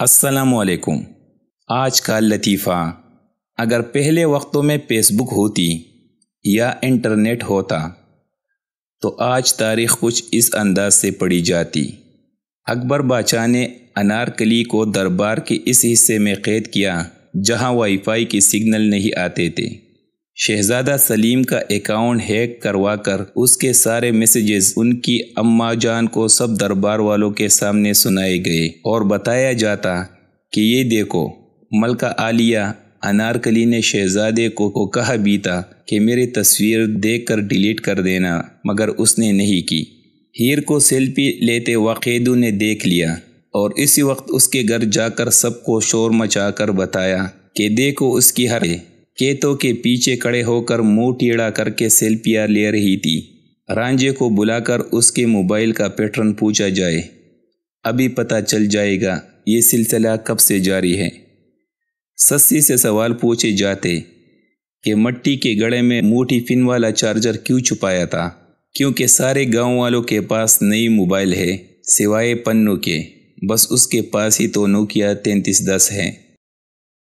असलकुम आज का लतीफ़ा अगर पहले वक्तों में फेसबुक होती या इंटरनेट होता तो आज तारीख कुछ इस अंदाज से पढ़ी जाती अकबर बादशाह ने अनारकली को दरबार के इस हिस्से में कैद किया जहां वाईफाई के सिग्नल नहीं आते थे शहजादा सलीम का अकाउंट हैक करवा कर उसके सारे मैसेजेस उनकी अम्मा जान को सब दरबार वालों के सामने सुनाए गए और बताया जाता कि ये देखो मलका आलिया अनारकली ने शहजादे को, को कहा बीता कि मेरी तस्वीर देखकर डिलीट कर देना मगर उसने नहीं की हीर को सेल्फी लेते वाकेदू ने देख लिया और इसी वक्त उसके घर जाकर सबको शोर मचाकर बताया कि देखो उसकी हरे केतों के पीछे खड़े होकर मुंह टेढ़ा करके सेल्फियाँ ले रही थी रांझे को बुलाकर उसके मोबाइल का पैटर्न पूछा जाए अभी पता चल जाएगा ये सिलसिला कब से जारी है सस्सी से सवाल पूछे जाते कि मट्टी के गड़े में मोटी फिन वाला चार्जर क्यों छुपाया था क्योंकि सारे गांव वालों के पास नई मोबाइल है सिवाय पन्नों के बस उसके पास ही तो नोकिया तैंतीस दस है